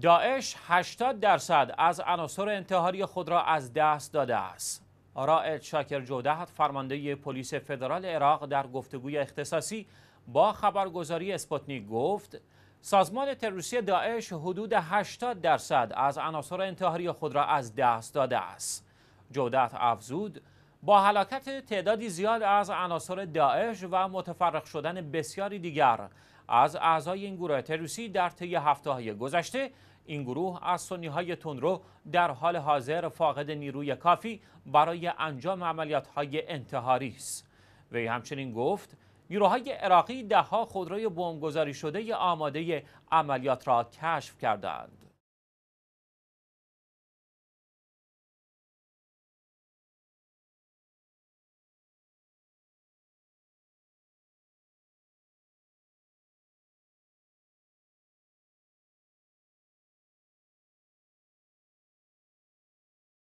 داعش 80 درصد از عناصر انتحاری خود را از دست داده است. رائد شاکر جودهت فرمانده پلیس فدرال عراق در گفتگوی اختصاصی با خبرگزاری اسپوتنیک گفت سازمان تروریستی داعش حدود 80 درصد از عناصر انتحاری خود را از دست داده است. جودت افزود با هلاکت تعدادی زیاد از عناصر داعش و متفرق شدن بسیاری دیگر از اعضای این گروه تروریستی در طی هفته های گذشته این گروه از سنی های تندرو در حال حاضر فاقد نیروی کافی برای انجام عملیات های انتحاری است وی همچنین گفت نیروهای عراقی دهها خودروی بمبگذاری شده آماده عملیات را کشف کردند